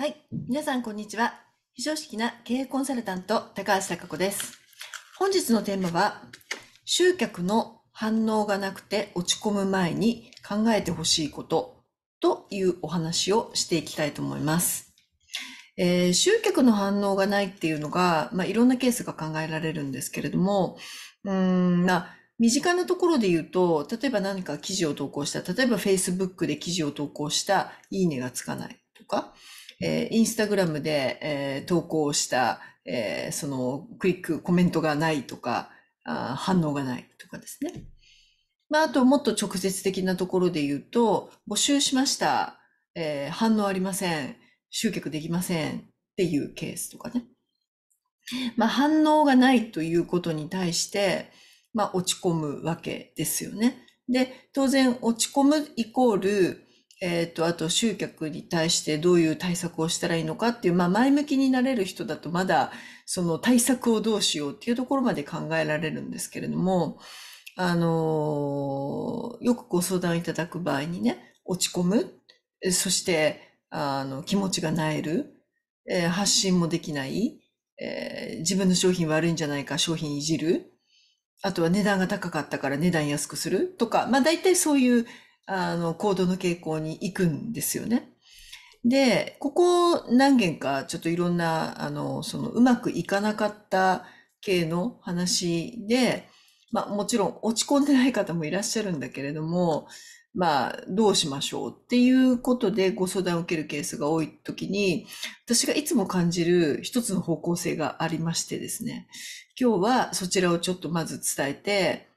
はい。皆さん、こんにちは。非常識な経営コンサルタント、高橋貴子です。本日のテーマは、集客の反応がなくて落ち込む前に考えてほしいことというお話をしていきたいと思います。えー、集客の反応がないっていうのが、まあ、いろんなケースが考えられるんですけれども、うん、まあ、身近なところで言うと、例えば何か記事を投稿した、例えば Facebook で記事を投稿した、いいねがつかないとか、えー、インスタグラムで、えー、投稿した、えー、そのクリック、コメントがないとか、あ反応がないとかですね。まあ、あともっと直接的なところで言うと、募集しました。えー、反応ありません。集客できません。っていうケースとかね。まあ、反応がないということに対して、まあ、落ち込むわけですよね。で、当然落ち込むイコール、えっ、ー、と、あと集客に対してどういう対策をしたらいいのかっていう、まあ前向きになれる人だとまだその対策をどうしようっていうところまで考えられるんですけれども、あのー、よくご相談いただく場合にね、落ち込む、そして、あの、気持ちがなえる、えー、発信もできない、え自分の商品悪いんじゃないか、商品いじる、あとは値段が高かったから値段安くするとか、まあ大体そういうあの、行動の傾向に行くんですよね。で、ここ何件かちょっといろんな、あの、そのうまくいかなかった系の話で、まあもちろん落ち込んでない方もいらっしゃるんだけれども、まあどうしましょうっていうことでご相談を受けるケースが多い時に、私がいつも感じる一つの方向性がありましてですね、今日はそちらをちょっとまず伝えて、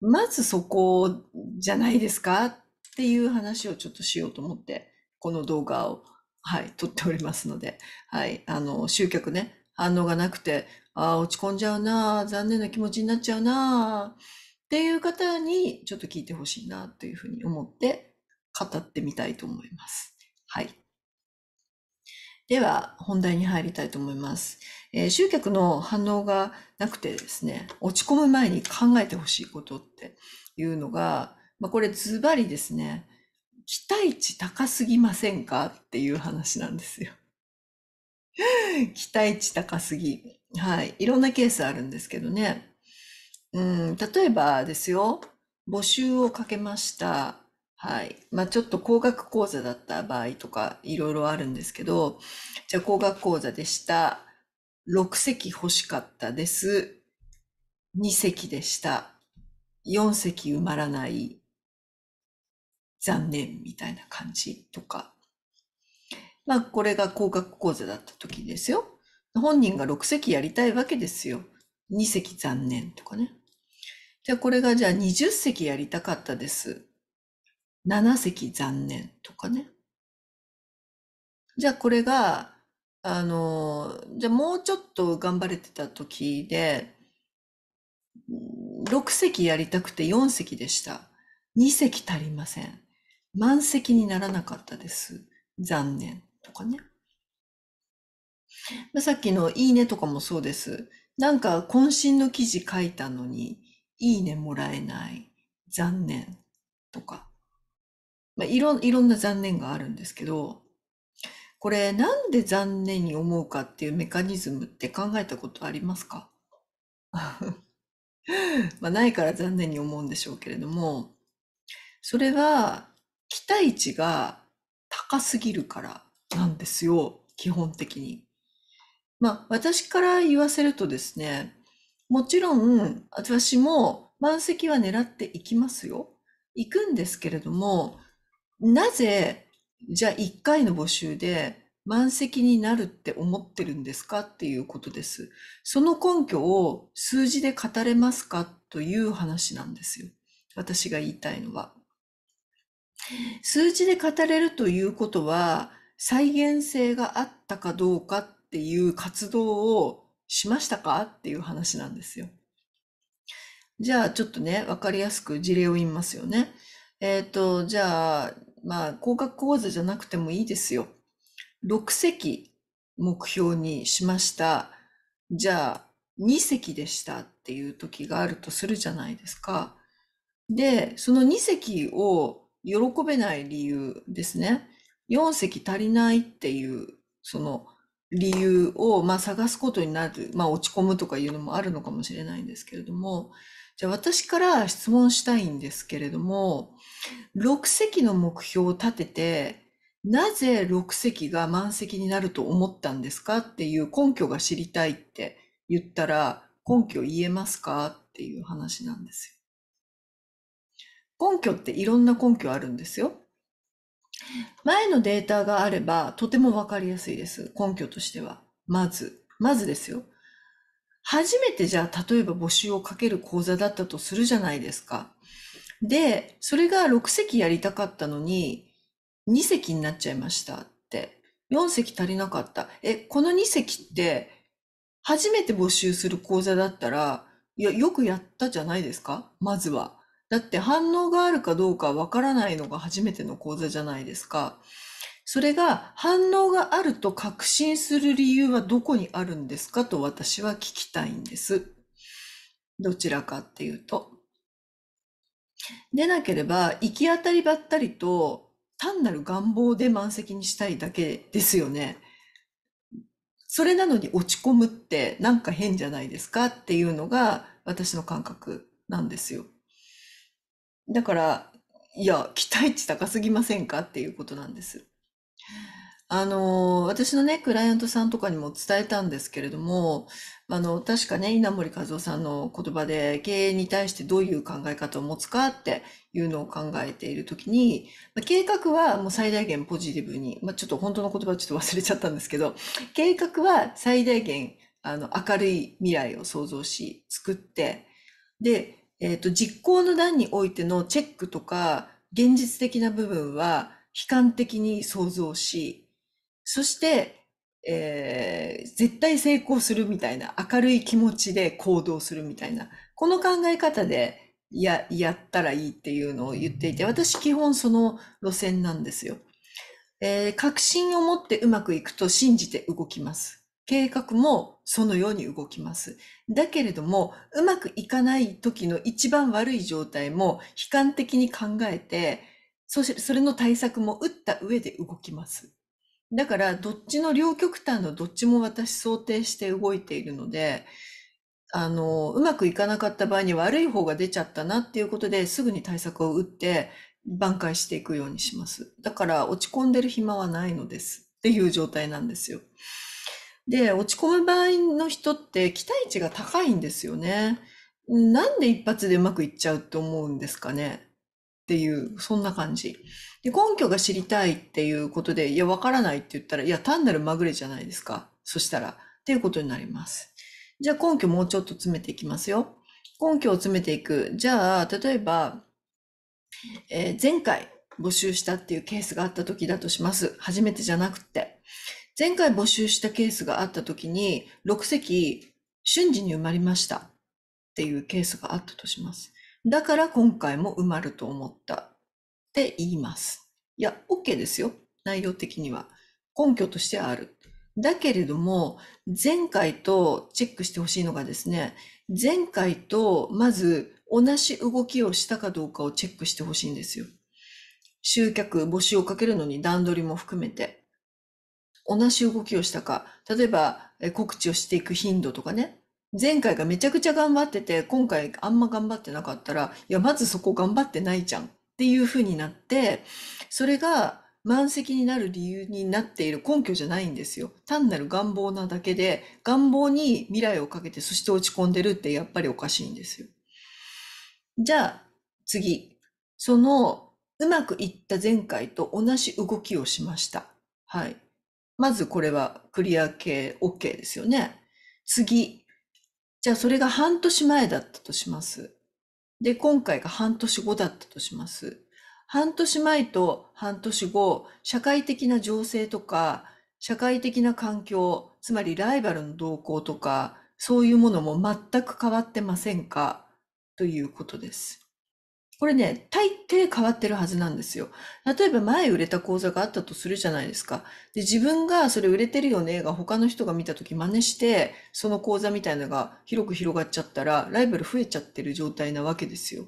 まずそこじゃないですかっていう話をちょっとしようと思って、この動画を、はい、撮っておりますので、はい、あの、集客ね、反応がなくて、ああ、落ち込んじゃうな、残念な気持ちになっちゃうな、っていう方にちょっと聞いてほしいなというふうに思って語ってみたいと思います。はい。では、本題に入りたいと思います。えー、集客の反応がなくてですね、落ち込む前に考えてほしいことっていうのが、まあ、これズバリですね、期待値高すぎませんかっていう話なんですよ。期待値高すぎ。はい。いろんなケースあるんですけどね。うん、例えばですよ、募集をかけました。はい。まあ、ちょっと高額講座だった場合とか、いろいろあるんですけど、じゃあ高額講座でした。6席欲しかったです。2席でした。4席埋まらない。残念みたいな感じとか。まあ、これが高額講座だった時ですよ。本人が6席やりたいわけですよ。2席残念とかね。じゃあこれがじゃあ20席やりたかったです。7席残念とかね。じゃあこれが、あの、じゃあもうちょっと頑張れてた時で、6席やりたくて4席でした。2席足りません。満席にならなかったです。残念とかね。さっきのいいねとかもそうです。なんか渾身の記事書いたのに、いいねもらえない、残念とか。まあ、いろ、いろんな残念があるんですけど、これなんで残念に思うかっていうメカニズムって考えたことありますか まあないから残念に思うんでしょうけれども、それは期待値が高すぎるからなんですよ、基本的に。まあ、私から言わせるとですね、もちろん、私も満席は狙っていきますよ。行くんですけれども、なぜ、じゃあ1回の募集で満席になるって思ってるんですかっていうことです。その根拠を数字で語れますかという話なんですよ。私が言いたいのは。数字で語れるということは、再現性があったかどうかっていう活動をしましたかっていう話なんですよ。じゃあちょっとね、分かりやすく事例を言いますよね。えっ、ー、と、じゃあ、まあ、工学講座じゃなくてもいいですよ。6席目標にしました。じゃあ、2席でしたっていう時があるとするじゃないですか。で、その2席を喜べない理由ですね。4席足りないっていう、その理由を、まあ、探すことになる、まあ、落ち込むとかいうのもあるのかもしれないんですけれども、じゃあ私から質問したいんですけれども、6席の目標を立てて、なぜ6席が満席になると思ったんですかっていう根拠が知りたいって言ったら、根拠言えますかっていう話なんですよ。根拠っていろんな根拠あるんですよ。前のデータがあればとてもわかりやすいです。根拠としては。まず。まずですよ。初めてじゃあ、例えば募集をかける講座だったとするじゃないですか。で、それが6席やりたかったのに、2席になっちゃいましたって。4席足りなかった。え、この2席って、初めて募集する講座だったら、いや、よくやったじゃないですかまずは。だって反応があるかどうかわからないのが初めての講座じゃないですか。それが反応があると確信する理由はどこにあるんですかと私は聞きたいんです。どちらかっていうと。でなければ行き当たりばったりと単なる願望で満席にしたいだけですよね。それなのに落ち込むってなんか変じゃないですかっていうのが私の感覚なんですよ。だから、いや、期待値高すぎませんかっていうことなんです。あの、私のね、クライアントさんとかにも伝えたんですけれども、あの、確かね、稲森和夫さんの言葉で、経営に対してどういう考え方を持つかっていうのを考えているときに、まあ、計画はもう最大限ポジティブに、まあ、ちょっと本当の言葉ちょっと忘れちゃったんですけど、計画は最大限、あの、明るい未来を想像し、作って、で、えっ、ー、と、実行の段においてのチェックとか、現実的な部分は悲観的に想像し、そして、えー、絶対成功するみたいな明るい気持ちで行動するみたいな、この考え方でや、やったらいいっていうのを言っていて、私基本その路線なんですよ。えー、確信を持ってうまくいくと信じて動きます。計画もそのように動きます。だけれども、うまくいかない時の一番悪い状態も悲観的に考えて、そしてそれの対策も打った上で動きます。だから、どっちの両極端のどっちも私想定して動いているので、あの、うまくいかなかった場合に悪い方が出ちゃったなっていうことですぐに対策を打って挽回していくようにします。だから落ち込んでる暇はないのですっていう状態なんですよ。で、落ち込む場合の人って期待値が高いんですよね。なんで一発でうまくいっちゃうと思うんですかねっていう、そんな感じ。で、根拠が知りたいっていうことで、いや、わからないって言ったら、いや、単なるまぐれじゃないですか。そしたら、っていうことになります。じゃあ根拠もうちょっと詰めていきますよ。根拠を詰めていく。じゃあ、例えば、えー、前回募集したっていうケースがあった時だとします。初めてじゃなくて。前回募集したケースがあった時に、6席瞬時に埋まりましたっていうケースがあったとします。だから今回も埋まると思ったって言います。いや、OK ですよ。内容的には。根拠としてはある。だけれども、前回とチェックしてほしいのがですね、前回とまず同じ動きをしたかどうかをチェックしてほしいんですよ。集客、募集をかけるのに段取りも含めて。同じ動きをしたか、例えば告知をしていく頻度とかね、前回がめちゃくちゃ頑張ってて、今回あんま頑張ってなかったら、いや、まずそこ頑張ってないじゃんっていう風になって、それが満席になる理由になっている根拠じゃないんですよ。単なる願望なだけで、願望に未来をかけて、そして落ち込んでるってやっぱりおかしいんですよ。じゃあ、次。その、うまくいった前回と同じ動きをしました。はい。まずこれはクリア系 OK ですよね。次。じゃあそれが半年前だったとします。で、今回が半年後だったとします。半年前と半年後、社会的な情勢とか、社会的な環境、つまりライバルの動向とか、そういうものも全く変わってませんかということです。これね、大抵変わってるはずなんですよ。例えば前売れた講座があったとするじゃないですか。で、自分がそれ売れてるよねが他の人が見たとき真似して、その講座みたいなのが広く広がっちゃったら、ライバル増えちゃってる状態なわけですよ。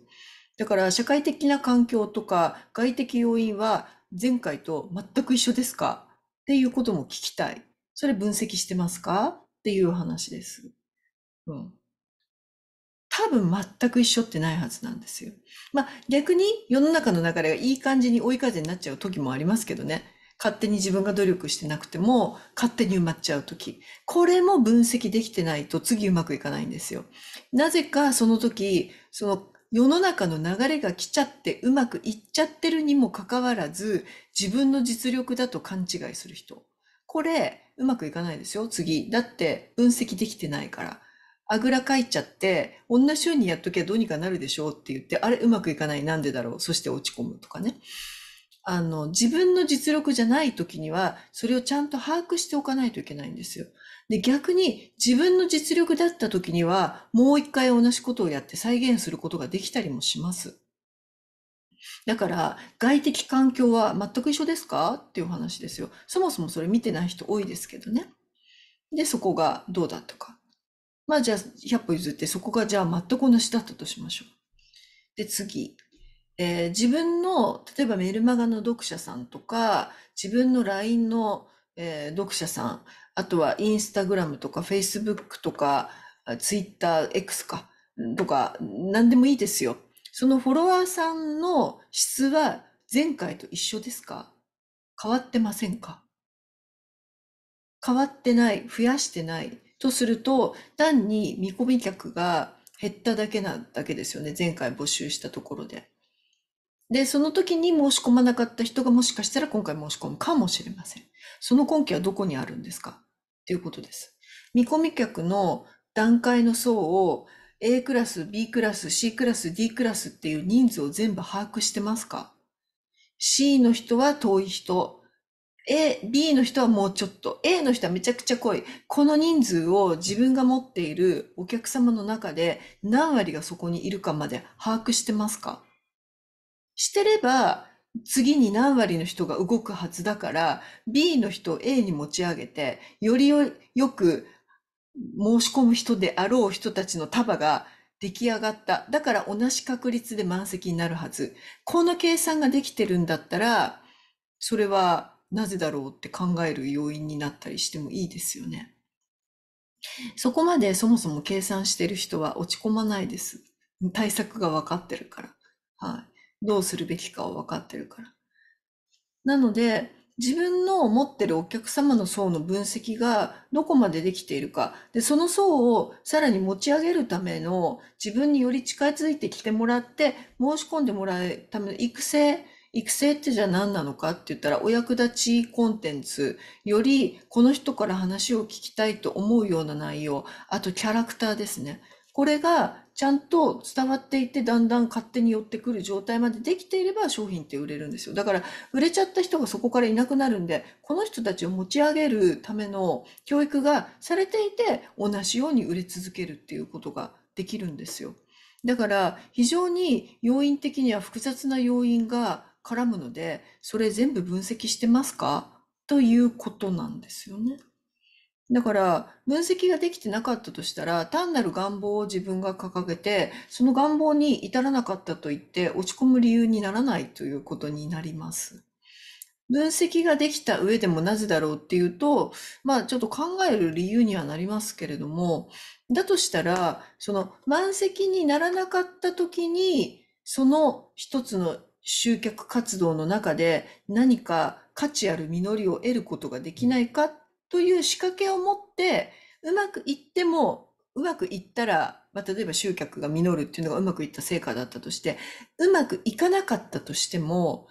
だから社会的な環境とか外的要因は前回と全く一緒ですかっていうことも聞きたい。それ分析してますかっていう話です。うん。多分全く一緒ってないはずなんですよ。まあ逆に世の中の流れがいい感じに追い風になっちゃう時もありますけどね。勝手に自分が努力してなくても勝手に埋まっちゃう時。これも分析できてないと次うまくいかないんですよ。なぜかその時、その世の中の流れが来ちゃってうまくいっちゃってるにもかかわらず自分の実力だと勘違いする人。これうまくいかないですよ、次。だって分析できてないから。あぐらかいちゃって、同じようにやっときゃどうにかなるでしょうって言って、あれうまくいかない、なんでだろう、そして落ち込むとかね。あの、自分の実力じゃない時には、それをちゃんと把握しておかないといけないんですよ。で、逆に自分の実力だった時には、もう一回同じことをやって再現することができたりもします。だから、外的環境は全く一緒ですかっていう話ですよ。そもそもそれ見てない人多いですけどね。で、そこがどうだったか。まあじゃあ100歩譲ってそこがじゃあ全く同じだったとしましょう。で次、えー、自分の例えばメルマガの読者さんとか自分の LINE の、えー、読者さんあとはインスタグラムとかフェイスブックとかツイッター X かとか何でもいいですよ。そのフォロワーさんの質は前回と一緒ですか変わってませんか変わってない、増やしてない、とすると、単に見込み客が減っただけなだけですよね。前回募集したところで。で、その時に申し込まなかった人がもしかしたら今回申し込むかもしれません。その根拠はどこにあるんですかっていうことです。見込み客の段階の層を A クラス、B クラス、C クラス、D クラスっていう人数を全部把握してますか ?C の人は遠い人、A、B の人はもうちょっと、A の人はめちゃくちゃ濃い。この人数を自分が持っているお客様の中で何割がそこにいるかまで把握してますかしてれば、次に何割の人が動くはずだから、B の人を A に持ち上げて、よりよく申し込む人であろう人たちの束が出来上がった。だから同じ確率で満席になるはず。この計算ができてるんだったら、それはなぜだろうって考える要因になったりしてもいいですよね。そこまでそもそも計算してる人は落ち込まないです。対策が分かってるから。はい。どうするべきかを分かってるから。なので、自分の持ってるお客様の層の分析がどこまでできているか。で、その層をさらに持ち上げるための自分により近づいてきてもらって申し込んでもらうための育成育成ってじゃあ何なのかって言ったらお役立ちコンテンツよりこの人から話を聞きたいと思うような内容あとキャラクターですねこれがちゃんと伝わっていてだんだん勝手に寄ってくる状態までできていれば商品って売れるんですよだから売れちゃった人がそこからいなくなるんでこの人たちを持ち上げるための教育がされていて同じように売れ続けるっていうことができるんですよだから非常に要因的には複雑な要因が絡むので、それ全部分析してますかということなんですよね。だから、分析ができてなかったとしたら、単なる願望を自分が掲げて、その願望に至らなかったと言って落ち込む理由にならないということになります。分析ができた上でもなぜだろうっていうと、まあちょっと考える理由にはなりますけれども、だとしたら、その満席にならなかった時に、その一つの集客活動の中で何か価値ある実りを得ることができないかという仕掛けを持ってうまくいってもうまくいったら、まあ、例えば集客が実るっていうのがうまくいった成果だったとしてうまくいかなかったとしても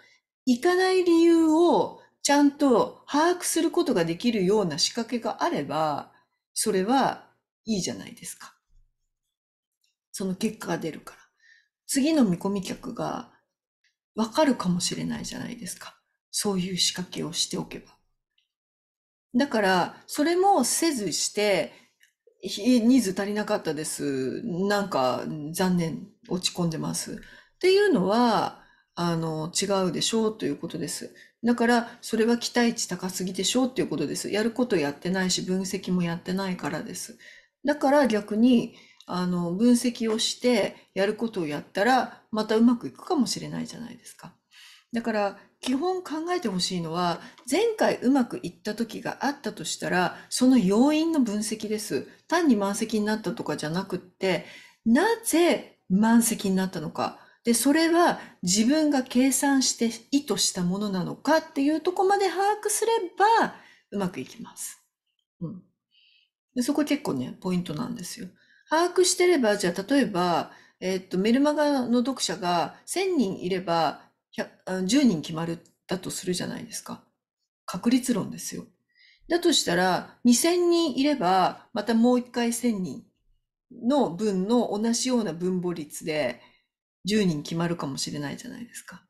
いかない理由をちゃんと把握することができるような仕掛けがあればそれはいいじゃないですか。その結果が出るから。次の見込み客がわかるかもしれないじゃないですか。そういう仕掛けをしておけば。だから、それもせずして、人数足りなかったです。なんか残念、落ち込んでます。っていうのは、あの、違うでしょうということです。だから、それは期待値高すぎでしょうっていうことです。やることやってないし、分析もやってないからです。だから逆に、あの分析をしてやることをやったらまたうまくいくかもしれないじゃないですか。だから基本考えてほしいのは前回うまくいった時があったとしたらその要因の分析です。単に満席になったとかじゃなくってなぜ満席になったのか。で、それは自分が計算して意図したものなのかっていうとこまで把握すればうまくいきます。うん。でそこ結構ね、ポイントなんですよ。把握してれば、じゃあ例えば、えっと、メルマガの読者が1000人いれば10人決まるだとするじゃないですか。確率論ですよ。だとしたら、2000人いれば、またもう一回1000人の分の同じような分母率で10人決まるかもしれないじゃないですか。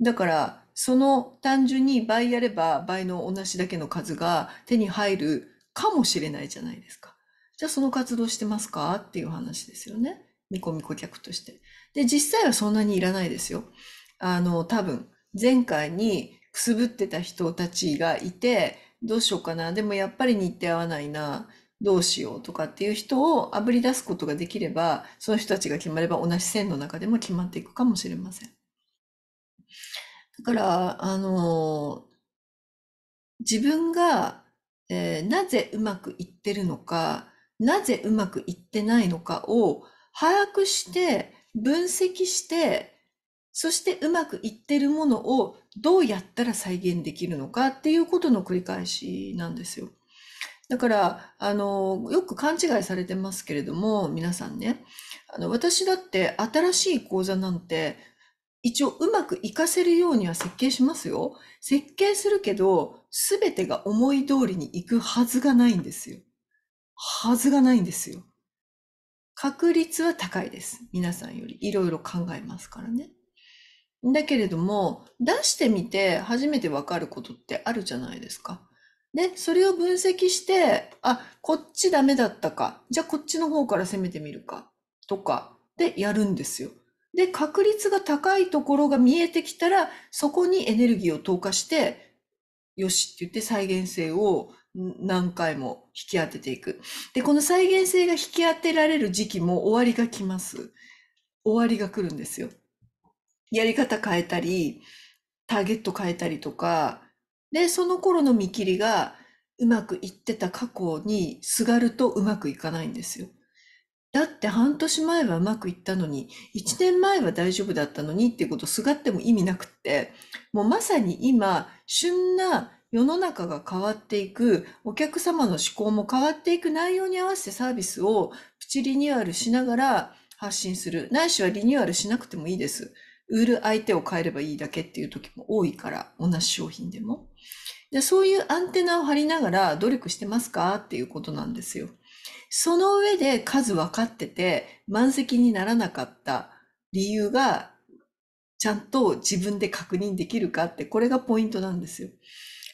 だから、その単純に倍やれば倍の同じだけの数が手に入るかもしれないじゃないですか。じゃあその活動してますかっていう話ですよね。見込み顧客として。で、実際はそんなにいらないですよ。あの、多分、前回にくすぶってた人たちがいて、どうしようかな。でもやっぱり日程合わないな。どうしようとかっていう人をあぶり出すことができれば、その人たちが決まれば同じ線の中でも決まっていくかもしれません。だから、あの自分が、えー、なぜうまくいってるのか、なぜうまくいってないのかを把握して、分析して、そしてうまくいってるものをどうやったら再現できるのかっていうことの繰り返しなんですよ。だから、あの、よく勘違いされてますけれども、皆さんね、あの、私だって新しい講座なんて、一応うまくいかせるようには設計しますよ。設計するけど、すべてが思い通りに行くはずがないんですよ。はずがないんですよ。確率は高いです。皆さんよりいろいろ考えますからね。だけれども、出してみて初めてわかることってあるじゃないですか。ね、それを分析して、あ、こっちダメだったか。じゃあこっちの方から攻めてみるか。とか、でやるんですよ。で、確率が高いところが見えてきたら、そこにエネルギーを投下して、よしって言って再現性を何回も引き当てていく。で、この再現性が引き当てられる時期も終わりが来ます。終わりが来るんですよ。やり方変えたり、ターゲット変えたりとか、で、その頃の見切りがうまくいってた過去にすがるとうまくいかないんですよ。だって半年前はうまくいったのに、1年前は大丈夫だったのにっていうことをすがっても意味なくって、もうまさに今、旬な世の中が変わっていく、お客様の思考も変わっていく内容に合わせてサービスをプチリニューアルしながら発信する。ないしはリニューアルしなくてもいいです。売る相手を変えればいいだけっていう時も多いから、同じ商品でも。でそういうアンテナを張りながら努力してますかっていうことなんですよ。その上で数分かってて満席にならなかった理由がちゃんと自分で確認できるかって、これがポイントなんですよ。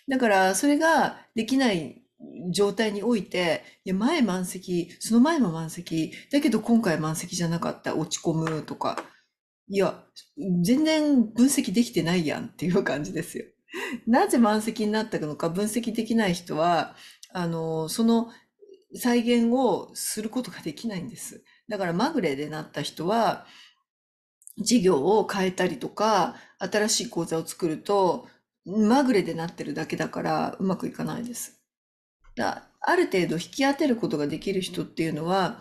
だから、それができない状態において、いや、前満席、その前も満席、だけど今回満席じゃなかった、落ち込むとか、いや、全然分析できてないやんっていう感じですよ。なぜ満席になったのか分析できない人は、あの、その再現をすることができないんです。だからまぐれでなった人は、事業を変えたりとか、新しい講座を作ると、まぐれでなってるだけだからうまくいかないです。だある程度引き当てることができる人っていうのは、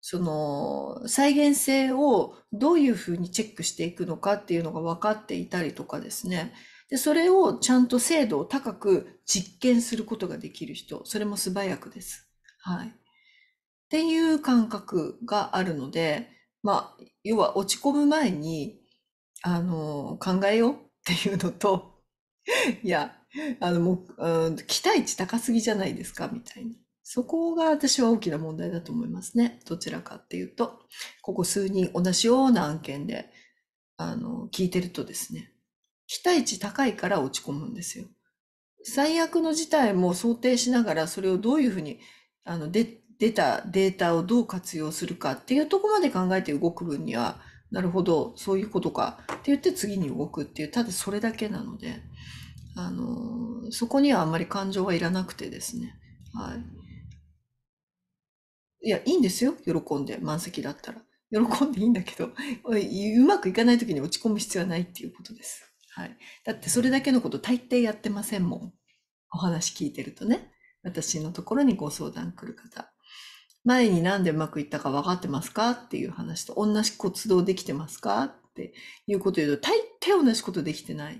その再現性をどういうふうにチェックしていくのかっていうのが分かっていたりとかですね。で、それをちゃんと精度を高く実験することができる人、それも素早くです。はい。っていう感覚があるので、まあ、要は落ち込む前に、あの、考えようっていうのと、いや、あの、もう、うん、期待値高すぎじゃないですか、みたいな。そこが私は大きな問題だと思いますね。どちらかっていうと、ここ数人同じような案件で、あの、聞いてるとですね、期待値高いから落ち込むんですよ。最悪の事態も想定しながら、それをどういうふうに、あの、で、出たデータをどう活用するかっていうとこまで考えて動く分には、なるほど、そういうことか。って言って次に動くっていう、ただそれだけなので、あの、そこにはあんまり感情はいらなくてですね。はい。いや、いいんですよ。喜んで、満席だったら。喜んでいいんだけど、うまくいかない時に落ち込む必要はないっていうことです。はい。だってそれだけのこと大抵やってませんもん。お話聞いてるとね。私のところにご相談来る方。前に何でうまくいったか分かってますかっていう話と同じ活動できてますかっていうことを言うと大抵同じことできてない。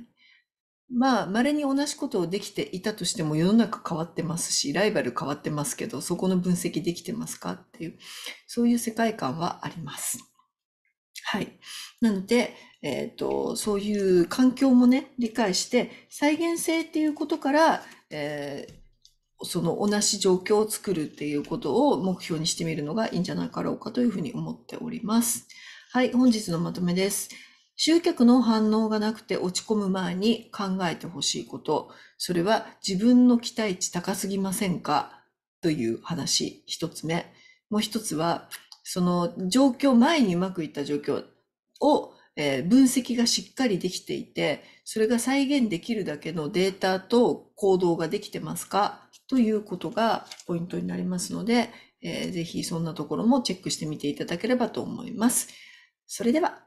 まあ、稀に同じことをできていたとしても世の中変わってますし、ライバル変わってますけど、そこの分析できてますかっていう、そういう世界観はあります。はい。なので、えっ、ー、と、そういう環境もね、理解して、再現性っていうことから、えその同じ状況を作るっていうことを目標にしてみるのがいいんじゃないかろうかというふうに思っております。はい、本日のまとめです。集客の反応がなくて落ち込む前に考えてほしいこと。それは自分の期待値高すぎませんかという話、一つ目。もう一つは、その状況、前にうまくいった状況を、え分析がしっかりできていて、それが再現できるだけのデータと行動ができてますかということがポイントになりますので、えー、ぜひそんなところもチェックしてみていただければと思います。それでは。